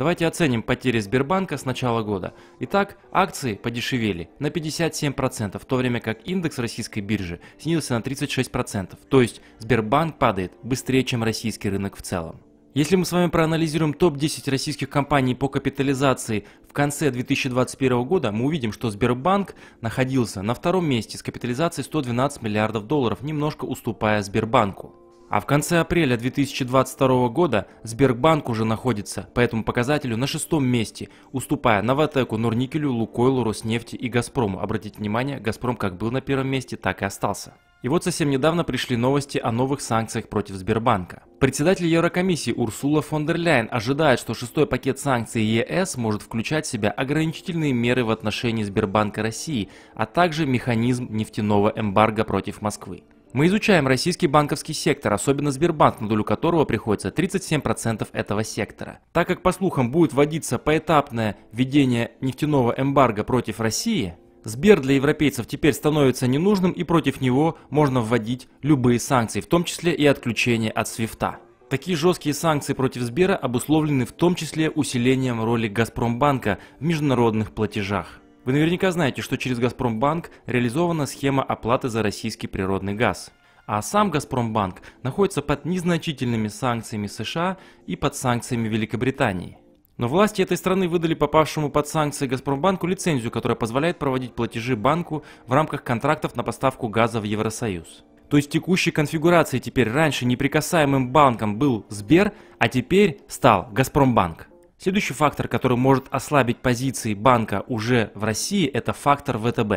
Давайте оценим потери Сбербанка с начала года. Итак, акции подешевели на 57%, в то время как индекс российской биржи снизился на 36%. То есть Сбербанк падает быстрее, чем российский рынок в целом. Если мы с вами проанализируем топ-10 российских компаний по капитализации в конце 2021 года, мы увидим, что Сбербанк находился на втором месте с капитализацией 112 миллиардов долларов, немножко уступая Сбербанку. А в конце апреля 2022 года Сбербанк уже находится по этому показателю на шестом месте, уступая Новотеку, Норникелю, Лукойлу, Роснефти и Газпрому. Обратите внимание, Газпром как был на первом месте, так и остался. И вот совсем недавно пришли новости о новых санкциях против Сбербанка. Председатель Еврокомиссии Урсула фон дер Ляйен ожидает, что шестой пакет санкций ЕС может включать в себя ограничительные меры в отношении Сбербанка России, а также механизм нефтяного эмбарго против Москвы. Мы изучаем российский банковский сектор, особенно Сбербанк, на долю которого приходится 37% этого сектора. Так как, по слухам, будет вводиться поэтапное введение нефтяного эмбарго против России, Сбер для европейцев теперь становится ненужным и против него можно вводить любые санкции, в том числе и отключение от свифта. Такие жесткие санкции против Сбера обусловлены в том числе усилением роли Газпромбанка в международных платежах. Вы наверняка знаете, что через Газпромбанк реализована схема оплаты за российский природный газ. А сам Газпромбанк находится под незначительными санкциями США и под санкциями Великобритании. Но власти этой страны выдали попавшему под санкции Газпромбанку лицензию, которая позволяет проводить платежи банку в рамках контрактов на поставку газа в Евросоюз. То есть в текущей конфигурации теперь раньше неприкасаемым банком был Сбер, а теперь стал Газпромбанк. Следующий фактор, который может ослабить позиции банка уже в России, это фактор ВТБ.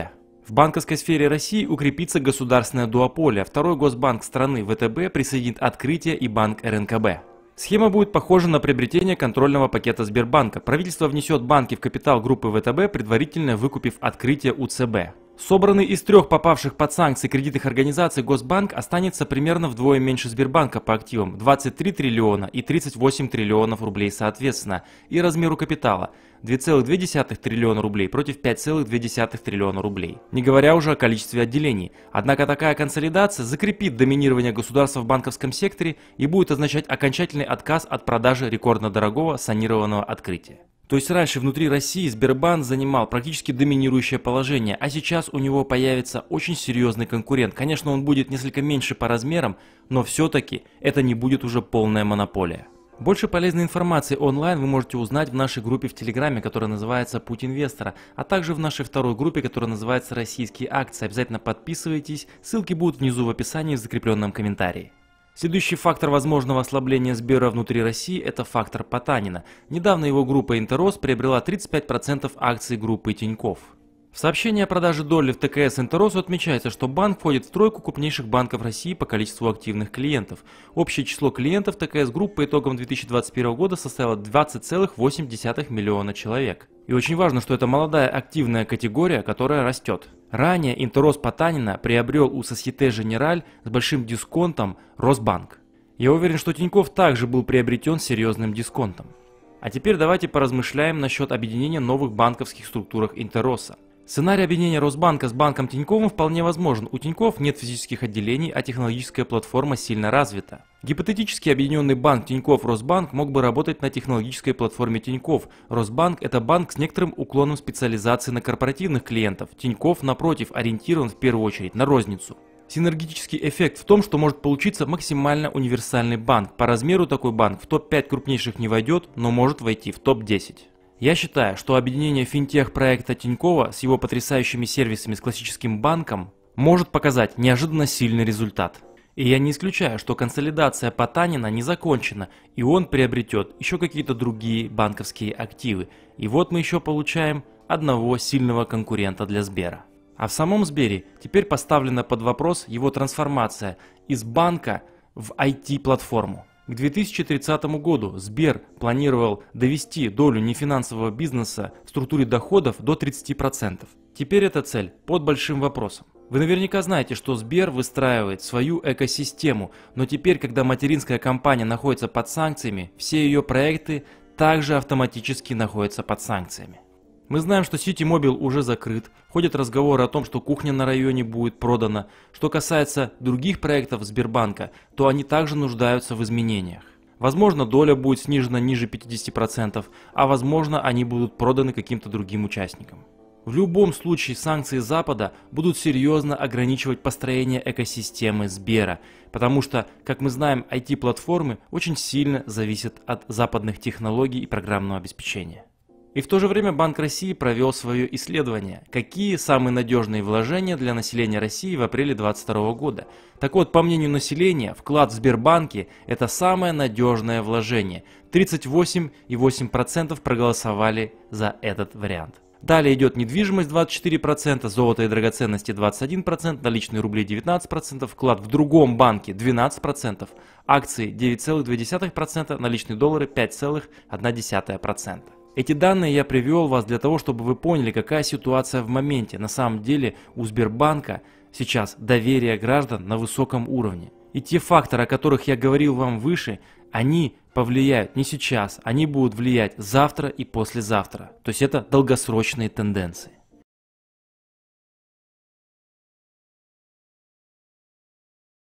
В банковской сфере России укрепится государственная дуополия. Второй госбанк страны ВТБ присоединит открытие и банк РНКБ. Схема будет похожа на приобретение контрольного пакета Сбербанка. Правительство внесет банки в капитал группы ВТБ, предварительно выкупив открытие УЦБ. Собранный из трех попавших под санкции кредитных организаций Госбанк останется примерно вдвое меньше Сбербанка по активам – 23 триллиона и 38 триллионов рублей соответственно, и размеру капитала – 2,2 триллиона рублей против 5,2 триллиона рублей. Не говоря уже о количестве отделений. Однако такая консолидация закрепит доминирование государства в банковском секторе и будет означать окончательный отказ от продажи рекордно дорогого санированного открытия. То есть раньше внутри России Сбербанк занимал практически доминирующее положение, а сейчас у него появится очень серьезный конкурент. Конечно, он будет несколько меньше по размерам, но все-таки это не будет уже полная монополия. Больше полезной информации онлайн вы можете узнать в нашей группе в Телеграме, которая называется «Путь инвестора», а также в нашей второй группе, которая называется «Российские акции». Обязательно подписывайтесь, ссылки будут внизу в описании в закрепленном комментарии. Следующий фактор возможного ослабления Сбера внутри России – это фактор Потанина. Недавно его группа Интеррос приобрела 35% акций группы «Тиньков». В сообщении о продаже доли в ТКС Интеросу отмечается, что банк входит в тройку крупнейших банков России по количеству активных клиентов. Общее число клиентов ТКС Групп по итогам 2021 года составило 20,8 миллиона человек. И очень важно, что это молодая активная категория, которая растет. Ранее Интерос Потанина приобрел у Societe Generale с большим дисконтом Росбанк. Я уверен, что Тиньков также был приобретен серьезным дисконтом. А теперь давайте поразмышляем насчет объединения новых банковских структурах Интероса. Сценарий объединения Росбанка с банком Тиньковым вполне возможен. У Тиньков нет физических отделений, а технологическая платформа сильно развита. Гипотетически объединенный банк Тиньков Росбанк мог бы работать на технологической платформе Тиньков. Росбанк – это банк с некоторым уклоном специализации на корпоративных клиентов. Тиньков, напротив, ориентирован в первую очередь на розницу. Синергетический эффект в том, что может получиться максимально универсальный банк. По размеру такой банк в топ-5 крупнейших не войдет, но может войти в топ-10. Я считаю, что объединение финтех-проекта Тинькова с его потрясающими сервисами с классическим банком может показать неожиданно сильный результат. И я не исключаю, что консолидация Потанина не закончена, и он приобретет еще какие-то другие банковские активы. И вот мы еще получаем одного сильного конкурента для Сбера. А в самом Сбере теперь поставлена под вопрос его трансформация из банка в IT-платформу. К 2030 году Сбер планировал довести долю нефинансового бизнеса в структуре доходов до 30%. Теперь эта цель под большим вопросом. Вы наверняка знаете, что Сбер выстраивает свою экосистему, но теперь, когда материнская компания находится под санкциями, все ее проекты также автоматически находятся под санкциями. Мы знаем, что Сити Мобил уже закрыт, ходят разговоры о том, что кухня на районе будет продана. Что касается других проектов Сбербанка, то они также нуждаются в изменениях. Возможно, доля будет снижена ниже 50%, а возможно, они будут проданы каким-то другим участникам. В любом случае санкции Запада будут серьезно ограничивать построение экосистемы Сбера, потому что, как мы знаем, IT-платформы очень сильно зависят от западных технологий и программного обеспечения. И в то же время Банк России провел свое исследование, какие самые надежные вложения для населения России в апреле 2022 года. Так вот, по мнению населения, вклад в Сбербанке – это самое надежное вложение. 38,8% проголосовали за этот вариант. Далее идет недвижимость 24%, золото и драгоценности 21%, наличные рубли 19%, вклад в другом банке 12%, акции 9,2%, наличные доллары 5,1%. Эти данные я привел вас для того, чтобы вы поняли, какая ситуация в моменте. На самом деле у Сбербанка сейчас доверие граждан на высоком уровне. И те факторы, о которых я говорил вам выше, они повлияют не сейчас, они будут влиять завтра и послезавтра. То есть это долгосрочные тенденции.